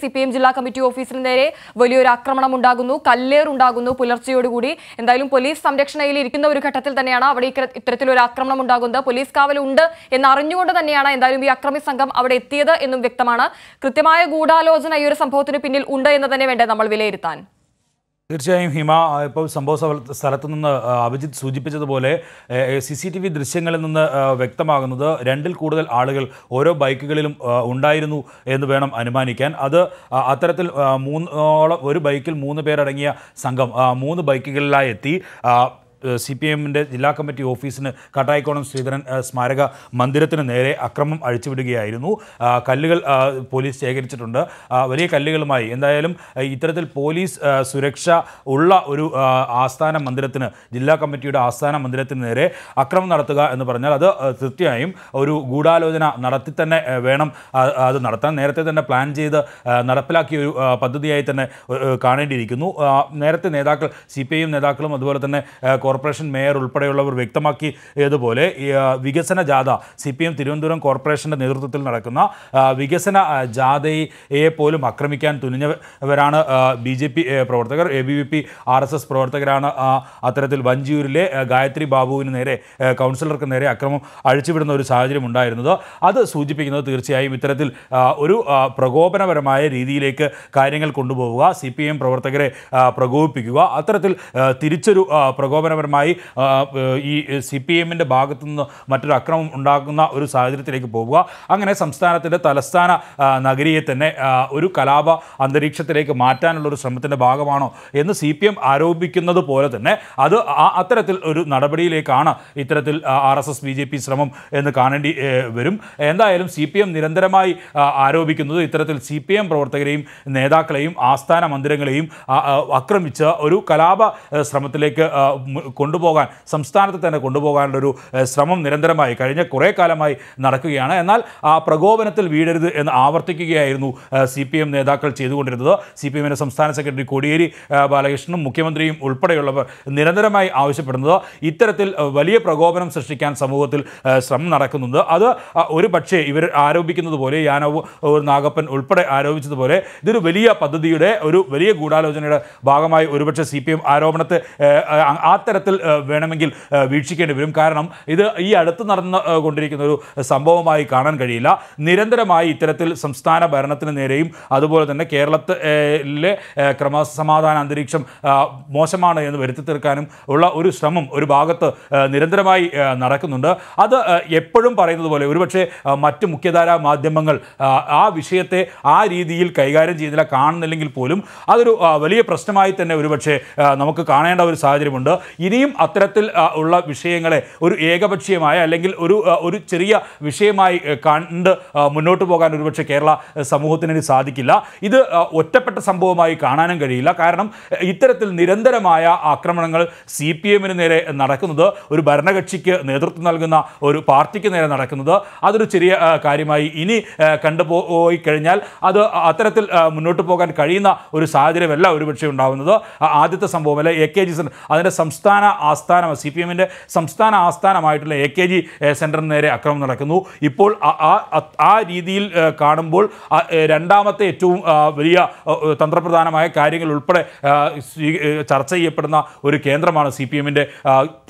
C P M ജില്ലാ committee ഓഫീസിന് നേരെ വലിയൊരു ആക്രമണം ഉണ്ടാകുന്നു കല്ലേറുണ്ടാകുന്നു പുലർച്ചയോടുകൂടി എന്തായാലും പോലീസ് സംരക്ഷണയിൽ ഇരിക്കുന്ന ഒരു ഘട്ടത്തിൽ തന്നെയാണ് അവിടെ ഇത്തരത്തിലൊരു ആക്രമണം ഉണ്ടാകുന്നത് പോലീസ് കാവലുണ്ട് എന്ന് അറിഞ്ഞുകൊണ്ട് തന്നെയാണ് എന്തായാലും ഈ അക്രമി സംഘം അവിടെ എത്തിയത് എന്നും വ്യക്തമാണ് കൃത്യമായ ഗൂഢാലോചന ഈ ഒരു സംഭവത്തിന് പിന്നിൽ ഉണ്ട് എന്ന് തന്നെ വേണ്ടേ നമ്മൾ വിലയിരുത്താൻ തീർച്ചയായും ഹിമ ഇപ്പോൾ സംഭവ സ്ഥലത്ത് നിന്ന് അഭിജിത്ത് സൂചിപ്പിച്ചതുപോലെ സി സി ടി വി ദൃശ്യങ്ങളിൽ നിന്ന് വ്യക്തമാകുന്നത് രണ്ടിൽ കൂടുതൽ ആളുകൾ ഓരോ ബൈക്കുകളിലും ഉണ്ടായിരുന്നു എന്ന് വേണം അനുമാനിക്കാൻ അത് അത്തരത്തിൽ മൂന്നോളം ഒരു ബൈക്കിൽ മൂന്ന് പേരടങ്ങിയ സംഘം മൂന്ന് ബൈക്കുകളിലായി എത്തി സി പി എമ്മിൻ്റെ ജില്ലാ കമ്മിറ്റി ഓഫീസിന് കട്ടായിക്കോണം ശ്രീധരൻ സ്മാരക മന്ദിരത്തിന് നേരെ അക്രമം അഴിച്ചുവിടുകയായിരുന്നു കല്ലുകൾ പോലീസ് ശേഖരിച്ചിട്ടുണ്ട് വലിയ കല്ലുകളുമായി എന്തായാലും ഇത്തരത്തിൽ പോലീസ് സുരക്ഷ ഉള്ള ഒരു ആസ്ഥാന മന്ദിരത്തിന് ജില്ലാ കമ്മിറ്റിയുടെ ആസ്ഥാന മന്ദിരത്തിന് നേരെ അക്രമം നടത്തുക എന്ന് പറഞ്ഞാൽ അത് തീർച്ചയായും ഒരു ഗൂഢാലോചന നടത്തി തന്നെ വേണം അത് നടത്താൻ നേരത്തെ തന്നെ പ്ലാൻ ചെയ്ത് നടപ്പിലാക്കിയ ഒരു പദ്ധതിയായി തന്നെ കാണേണ്ടിയിരിക്കുന്നു നേരത്തെ നേതാക്കൾ സി പി ഐ എം നേതാക്കളും അതുപോലെ തന്നെ കോർ കോർപ്പറേഷൻ മേയർ ഉൾപ്പെടെയുള്ളവർ വ്യക്തമാക്കി ഏതുപോലെ വികസന ജാഥ സി പി എം തിരുവനന്തപുരം കോർപ്പറേഷൻ്റെ നേതൃത്വത്തിൽ നടക്കുന്ന വികസന ജാഥയെ പോലും ആക്രമിക്കാൻ തുനിഞ്ഞവരാണ് ബി ജെ പി പ്രവർത്തകർ A B V P R S S പ്രവർത്തകരാണ് അത്തരത്തിൽ വഞ്ചിയൂരിലെ ഗായത്രി ബാബുവിന് നേരെ കൗൺസിലർക്ക് നേരെ അക്രമം അഴിച്ചുവിടുന്ന ഒരു സാഹചര്യം ഉണ്ടായിരുന്നത് അത് സൂചിപ്പിക്കുന്നത് തീർച്ചയായും ഇത്തരത്തിൽ ഒരു പ്രകോപനപരമായ രീതിയിലേക്ക് കാര്യങ്ങൾ കൊണ്ടുപോവുക സി പി എം പ്രവർത്തകരെ പ്രകോപിപ്പിക്കുക അത്തരത്തിൽ തിരിച്ചൊരു പ്രകോപനപരം അടിസ്ഥാനപരമായി ഈ സി പി എമ്മിൻ്റെ ഭാഗത്തുനിന്ന് മറ്റൊരു അക്രമം ഉണ്ടാക്കുന്ന ഒരു സാഹചര്യത്തിലേക്ക് പോവുക അങ്ങനെ സംസ്ഥാനത്തിൻ്റെ തലസ്ഥാന നഗരിയെ തന്നെ ഒരു കലാപ അന്തരീക്ഷത്തിലേക്ക് മാറ്റാനുള്ള ഒരു ശ്രമത്തിൻ്റെ ഭാഗമാണോ എന്ന് സി പി എം ആരോപിക്കുന്നത് പോലെ തന്നെ അത് അത്തരത്തിൽ ഒരു നടപടിയിലേക്കാണ് ഇത്തരത്തിൽ R S S B J P ശ്രമം എന്ന് കാണേണ്ടി വരും എന്തായാലും സി പി എം നിരന്തരമായി ആരോപിക്കുന്നത് ഇത്തരത്തിൽ സി പി എം പ്രവർത്തകരെയും നേതാക്കളെയും ആസ്ഥാന മന്ദിരങ്ങളെയും ആക്രമിച്ച് ഒരു കലാപ ശ്രമത്തിലേക്ക് കൊണ്ടുപോകാൻ സംസ്ഥാനത്ത് തന്നെ കൊണ്ടുപോകാനുള്ള ഒരു ശ്രമം നിരന്തരമായി കഴിഞ്ഞ കുറേ കാലമായി നടക്കുകയാണ് എന്നാൽ ആ പ്രകോപനത്തിൽ വീഴരുത് എന്ന് ആവർത്തിക്കുകയായിരുന്നു സി പി എം നേതാക്കൾ ചെയ്തുകൊണ്ടിരുന്നത് സി പി എമ്മിൻ്റെ സംസ്ഥാന സെക്രട്ടറി കോടിയേരി ബാലകൃഷ്ണനും മുഖ്യമന്ത്രിയും ഉൾപ്പെടെയുള്ളവർ നിരന്തരമായി ആവശ്യപ്പെടുന്നത് ഇത്തരത്തിൽ വലിയ പ്രകോപനം സൃഷ്ടിക്കാൻ സമൂഹത്തിൽ ശ്രമം നടക്കുന്നുണ്ട് അത് ഒരു പക്ഷേ ഇവർ ആരോപിക്കുന്നത് പോലെ യാനവ് നാഗപ്പൻ ഉൾപ്പെടെ ആരോപിച്ചതുപോലെ ഇതൊരു വലിയ പദ്ധതിയുടെ ഒരു വലിയ ഗൂഢാലോചനയുടെ ഭാഗമായി ഒരുപക്ഷെ സി പി എം ആരോപണത്തെ ആ തരത്തിൽ വേണമെങ്കിൽ വീക്ഷിക്കേണ്ടി വരും കാരണം ഇത് ഈ അടുത്ത് നടന്നു കൊണ്ടിരിക്കുന്ന ഒരു സംഭവമായി കാണാൻ കഴിയില്ല നിരന്തരമായി ഇത്തരത്തിൽ സംസ്ഥാന ഭരണത്തിന് നേരെയും അതുപോലെ തന്നെ കേരളത്തിലെ ക്രമസമാധാന അന്തരീക്ഷം മോശമാണ് എന്ന് വരുത്തി തീർക്കാനും ഉള്ള ഒരു ശ്രമം ഒരു ഭാഗത്ത് നിരന്തരമായി നടക്കുന്നുണ്ട് അത് എപ്പോഴും പറയുന്നത് പോലെ ഒരുപക്ഷെ മറ്റ് മുഖ്യധാരാ മാധ്യമങ്ങൾ ആ വിഷയത്തെ ആ രീതിയിൽ കൈകാര്യം ചെയ്യുന്നില്ല കാണുന്നില്ലെങ്കിൽ പോലും അതൊരു വലിയ പ്രശ്നമായി തന്നെ ഒരുപക്ഷെ നമുക്ക് കാണേണ്ട ഒരു സാഹചര്യമുണ്ട് ഇനിയും അത്തരത്തിൽ ഉള്ള വിഷയങ്ങളെ ഒരു ഏകപക്ഷീയമായ അല്ലെങ്കിൽ ഒരു ഒരു ചെറിയ വിഷയമായി കണ്ട് മുന്നോട്ട് പോകാൻ ഒരുപക്ഷെ കേരള സമൂഹത്തിന് സാധിക്കില്ല ഇത് ഒറ്റപ്പെട്ട സംഭവമായി കാണാനും കഴിയില്ല കാരണം ഇത്തരത്തിൽ നിരന്തരമായ ആക്രമണങ്ങൾ സി പി എമ്മിന് നേരെ നടക്കുന്നത് ഒരു ഭരണകക്ഷിക്ക് നേതൃത്വം നൽകുന്ന ഒരു പാർട്ടിക്ക് നേരെ നടക്കുന്നത് അതൊരു ചെറിയ കാര്യമായി ഇനി കണ്ടുപോയി കഴിഞ്ഞാൽ അത് അത്തരത്തിൽ മുന്നോട്ട് പോകാൻ കഴിയുന്ന ഒരു സാഹചര്യമല്ല ഒരുപക്ഷെ ഉണ്ടാകുന്നത് ആദ്യത്തെ സംഭവം അല്ലെ എ കെ ജിസൺ അതിൻ്റെ സംസ്ഥാന സംസ്ഥാന ആസ്ഥാനം സി പി എമ്മിൻ്റെ സംസ്ഥാന ആസ്ഥാനമായിട്ടുള്ള എ കെ ജി സെൻറ്ററിന് നേരെ അക്രമം നടക്കുന്നു ഇപ്പോൾ ആ രീതിയിൽ കാണുമ്പോൾ രണ്ടാമത്തെ ഏറ്റവും വലിയ തന്ത്രപ്രധാനമായ കാര്യങ്ങൾ ഉൾപ്പെടെ ചർച്ച ചെയ്യപ്പെടുന്ന ഒരു കേന്ദ്രമാണ് സി പി എമ്മിൻ്റെ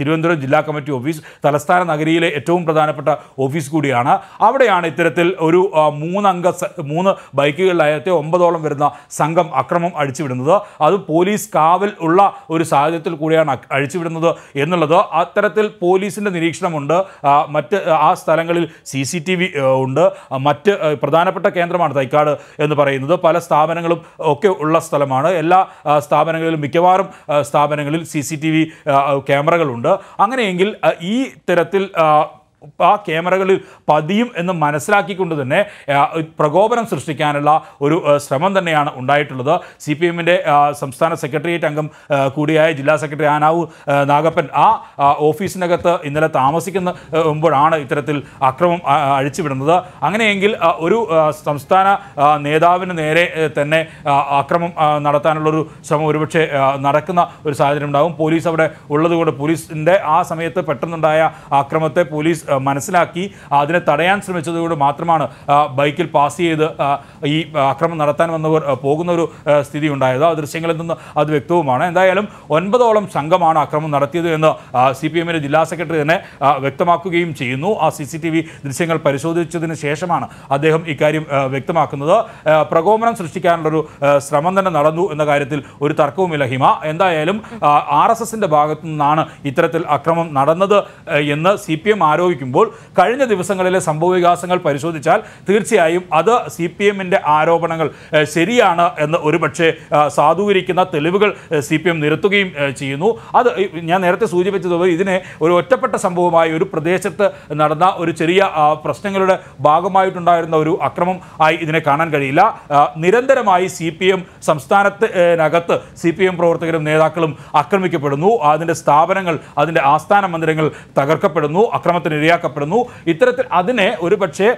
തിരുവനന്തപുരം ജില്ലാ കമ്മിറ്റി ഓഫീസ് തലസ്ഥാന നഗരിയിലെ ഏറ്റവും പ്രധാനപ്പെട്ട ഓഫീസ് കൂടിയാണ് അവിടെയാണ് ഇത്തരത്തിൽ ഒരു മൂന്നംഗ മൂന്ന് ബൈക്കുകളിലായത്തെ ഒമ്പതോളം വരുന്ന സംഘം അക്രമം അഴിച്ചുവിടുന്നത് അത് പോലീസ് കാവൽ ഉള്ള ഒരു സാഹചര്യത്തിൽ കൂടിയാണ് അഴിച്ചു വിടുന്നത് എന്നുള്ളത് അത്തരത്തിൽ പോലീസിൻ്റെ നിരീക്ഷണമുണ്ട് മറ്റ് ആ സ്ഥലങ്ങളിൽ സി സി ടി വി ഉണ്ട് മറ്റ് പ്രധാനപ്പെട്ട കേന്ദ്രമാണ് തൈക്കാട് എന്ന് പറയുന്നത് പല സ്ഥാപനങ്ങളും ഒക്കെ ഉള്ള സ്ഥലമാണ് എല്ലാ സ്ഥാപനങ്ങളിലും മിക്കവാറും സ്ഥാപനങ്ങളിൽ സി സി ടി വി ക്യാമറകളുണ്ട് അങ്ങനെയെങ്കിൽ ഈ തരത്തിൽ ആ ക്യാമറകളിൽ പതിയും എന്ന് മനസ്സിലാക്കിക്കൊണ്ട് തന്നെ പ്രകോപനം സൃഷ്ടിക്കാനുള്ള ഒരു ശ്രമം തന്നെയാണ് ഉണ്ടായിട്ടുള്ളത് സി പി എമ്മിൻ്റെ സംസ്ഥാന സെക്രട്ടേറിയറ്റ് അംഗം കൂടിയായ ജില്ലാ സെക്രട്ടറി ആനാവു നാഗപ്പൻ ആ ഓഫീസിനകത്ത് ഇന്നലെ താമസിക്കുന്ന മുമ്പോഴാണ് ഇത്തരത്തിൽ അക്രമം അഴിച്ചുവിടുന്നത് അങ്ങനെയെങ്കിൽ ഒരു സംസ്ഥാന നേതാവിന് നേരെ തന്നെ അക്രമം നടത്താനുള്ളൊരു ശ്രമം ഒരുപക്ഷെ നടക്കുന്ന ഒരു സാഹചര്യം ഉണ്ടാകും പോലീസ് അവിടെ ഉള്ളതുകൊണ്ട് പോലീസിൻ്റെ ആ സമയത്ത് പെട്ടെന്നുണ്ടായ അക്രമത്തെ പോലീസ് മനസ്സിലാക്കി അതിനെ തടയാൻ ശ്രമിച്ചതുകൊണ്ട് മാത്രമാണ് ബൈക്കിൽ പാസ് ചെയ്ത് ഈ ആക്രമണം നടത്താൻ വന്നവർ പോകുന്ന ഒരു സ്ഥിതി ഉണ്ടായത് ആ ദൃശ്യങ്ങളിൽ നിന്ന് അത് വ്യക്തവുമാണ് എന്തായാലും ഒൻപതോളം സംഘമാണ് ആക്രമണം നടത്തിയത് എന്ന് സി പി എമ്മിൻ്റെ ജില്ലാ സെക്രട്ടറി തന്നെ വ്യക്തമാക്കുകയും ചെയ്യുന്നു ആ സി സി ടി വി ദൃശ്യങ്ങൾ പരിശോധിച്ചതിന് ശേഷമാണ് അദ്ദേഹം ഇക്കാര്യം വ്യക്തമാക്കുന്നത് പ്രകോപനം സൃഷ്ടിക്കാനുള്ളൊരു ശ്രമം തന്നെ നടന്നു എന്ന കാര്യത്തിൽ ഒരു തർക്കവുമില്ല ഹിമ എന്തായാലും ആർ എസ് എസിൻ്റെ ഭാഗത്തു നിന്നാണ് ഇത്തരത്തിൽ അക്രമം നടന്നത് എന്ന് സി പി എം ആരോപിക്കും പരിശോധിക്കുമ്പോൾ കഴിഞ്ഞ ദിവസങ്ങളിലെ സംഭവവികാസങ്ങൾ പരിശോധിച്ചാൽ തീർച്ചയായും അത് സി പി എമ്മിൻ്റെ ആരോപണങ്ങൾ ശരിയാണ് എന്ന് ഒരുപക്ഷെ സാധൂകരിക്കുന്ന തെളിവുകൾ സി പി എം നിരത്തുകയും ചെയ്യുന്നു അത് ഞാൻ നേരത്തെ സൂചിപ്പിച്ചതുപോലെ ഇതിനെ ഒരു ഒറ്റപ്പെട്ട സംഭവമായി ഒരു പ്രദേശത്ത് നടന്ന ഒരു ചെറിയ പ്രശ്നങ്ങളുടെ ഭാഗമായിട്ടുണ്ടായിരുന്ന ഒരു അക്രമം ആയി ഇതിനെ കാണാൻ കഴിയില്ല നിരന്തരമായി സി പി എം സംസ്ഥാനത്തിനകത്ത് സി പി എം പ്രവർത്തകരും നേതാക്കളും ആക്രമിക്കപ്പെടുന്നു അതിൻ്റെ സ്ഥാപനങ്ങൾ അതിൻ്റെ ആസ്ഥാന മന്ദിരങ്ങൾ തകർക്കപ്പെടുന്നു അക്രമത്തിനിരയായി ഇരയാക്കപ്പെടുന്നു ഇത്തരത്തിൽ അതിനെ ഒരു പക്ഷേ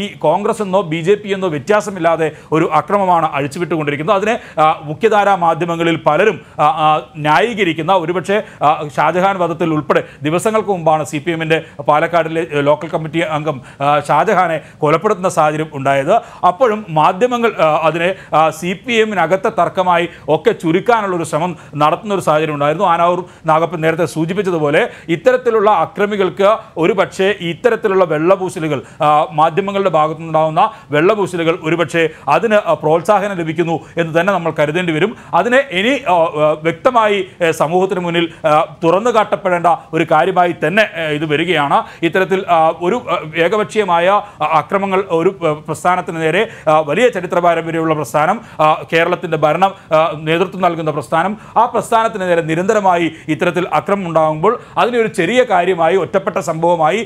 ഈ കോൺഗ്രസ് എന്നോ ബി ജെ പി എന്നോ വ്യത്യാസമില്ലാതെ ഒരു അക്രമമാണ് അഴിച്ചുവിട്ടുകൊണ്ടിരിക്കുന്നത് അതിനെ മുഖ്യധാരാ മാധ്യമങ്ങളിൽ പലരും ന്യായീകരിക്കുന്ന ഒരുപക്ഷെ ഷാജഹാൻ വധത്തിൽ ഉൾപ്പെടെ ദിവസങ്ങൾക്ക് മുമ്പാണ് സി പി എമ്മിൻ്റെ പാലക്കാടിലെ ലോക്കൽ കമ്മിറ്റി അംഗം ഷാജഹാനെ കൊലപ്പെടുത്തുന്ന സാഹചര്യം ഉണ്ടായത് അപ്പോഴും മാധ്യമങ്ങൾ അതിനെ സി പി എമ്മിനകത്തെ തർക്കമായി ഒക്കെ ചുരുക്കാനുള്ളൊരു ശ്രമം നടത്തുന്ന ഒരു സാഹചര്യം ഉണ്ടായിരുന്നു ആനാവൂർ നാഗപ്പൻ നേരത്തെ സൂചിപ്പിച്ചതുപോലെ ഇത്തരത്തിലുള്ള അക്രമികൾക്ക് ഒരു പക്ഷേ ഇത്തരത്തിലുള്ള വെള്ളപൂശലുകൾ മാധ്യമങ്ങളുടെ ഭാഗത്തുനിന്നുണ്ടാകുന്ന വെള്ളപൂശലുകൾ ഒരുപക്ഷെ അതിന് പ്രോത്സാഹനം ലഭിക്കുന്നു എന്ന് തന്നെ നമ്മൾ കരുതേണ്ടി വരും അതിനെ ഇനി വ്യക്തമായി സമൂഹത്തിന് മുന്നിൽ തുറന്നു കാട്ടപ്പെടേണ്ട ഒരു കാര്യമായി തന്നെ ഇത് വരികയാണ് ഇത്തരത്തിൽ ഒരു ഏകപക്ഷീയമായ അക്രമങ്ങൾ ഒരു പ്രസ്ഥാനത്തിന് നേരെ വലിയ ചരിത്ര പാരമ്പര്യമുള്ള പ്രസ്ഥാനം കേരളത്തിൻ്റെ ഭരണം നേതൃത്വം നൽകുന്ന പ്രസ്ഥാനം ആ പ്രസ്ഥാനത്തിന് നേരെ നിരന്തരമായി ഇത്തരത്തിൽ അക്രമം ഉണ്ടാകുമ്പോൾ അതിനൊരു ഒരു ചെറിയ കാര്യമായി ഒറ്റപ്പെട്ട സംഭവമായി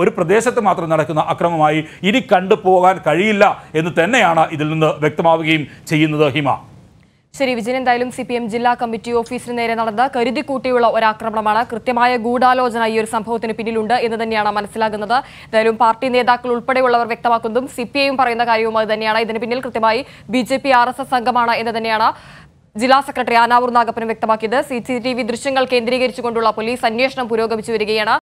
ഒരു പ്രദേശത്ത് മാത്രം നടക്കുന്ന അക്രമമായി ഇനി കണ്ടു പോകാൻ കഴിയില്ല എന്ന് തന്നെയാണ് ഇതിൽ നിന്ന് വ്യക്തമാവുകയും ചെയ്യുന്നത് ഹിമ ശരി വിജയൻ എന്തായാലും സി പി എം ജില്ലാ കമ്മിറ്റി ഓഫീസിന് നേരെ നടന്ന കരുതിക്കൂട്ടിയുള്ള ഒരാക്രമണമാണ് കൃത്യമായ ഗൂഢാലോചന ഈ ഒരു സംഭവത്തിന് പിന്നിലുണ്ട് എന്ന് തന്നെയാണ് മനസ്സിലാകുന്നത് എന്തായാലും പാർട്ടി നേതാക്കൾ ഉൾപ്പെടെയുള്ളവർ വ്യക്തമാക്കുന്നതും സി പി ഐയും പറയുന്ന കാര്യവും അത് തന്നെയാണ് ഇതിന് പിന്നിൽ കൃത്യമായി B J P R S S സംഘമാണ് എന്ന് തന്നെയാണ് ജില്ലാ സെക്രട്ടറി ആനാവൂർ നാഗപ്പനും വ്യക്തമാക്കിയത് സി സി ടി വി ദൃശ്യങ്ങൾ കേന്ദ്രീകരിച്ചുകൊണ്ടുള്ള പോലീസ് അന്വേഷണം പുരോഗമിച്ചു വരികയാണ്